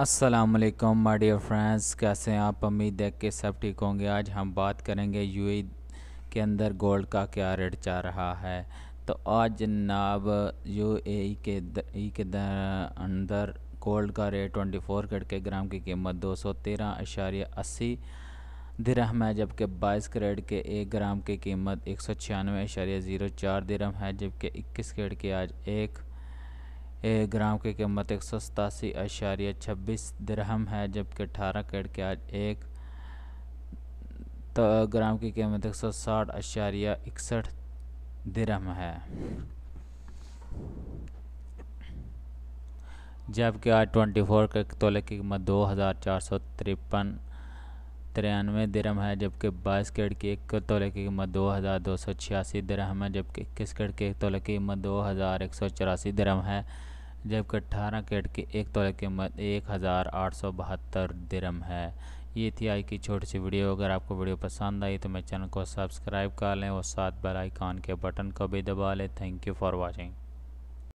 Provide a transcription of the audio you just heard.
असलकम my dear friends कैसे हैं आप उम्मीद देख के सब ठीक होंगे आज हम बात करेंगे यूएई के अंदर गोल्ड का क्या रेट चल रहा है तो आज जनाब ए के ई के अंदर गोल्ड का रेट 24 कैरेट के ग्राम की कीमत दो सौ तेरह अशारिया अस्सी दिरहम है जबकि बाईस करेट के एक ग्राम की कीमत एक सौ छियानवे अशारिया ज़ीरो चार दिरहम है जबकि इक्कीस करेट के आज एक एक ग्राम की कीमत एक सौ सतासी अशारिया छब्बीस दरहम है जबकि अठारह कैट के आज एक तो ग्राम की कीमत एक सौ साठ अशारिया इकसठ दरहम है जबकि आज ट्वेंटी फोर के तोले की कीमत दो हज़ार चार सौ तिरपन तिरानवे दरम है जबकि बाईस कैरेट की एक तोले की कीमत दो हज़ार दो सौ छियासी दरम है जबकि इक्कीस कैरेट की एक तोले की कीमत दो हज़ार एक सौ चौरासी दरम है जबकि अट्ठारह कैरेट की एक तोले की कीमत एक हज़ार आठ सौ बहत्तर दरम है ये थी आई की छोटी सी वीडियो अगर आपको वीडियो पसंद आई तो मेरे चैनल को सब्सक्राइब कर लें और साथ बेल आइकान के बटन को भी दबा लें थैंक यू फॉर वॉचिंग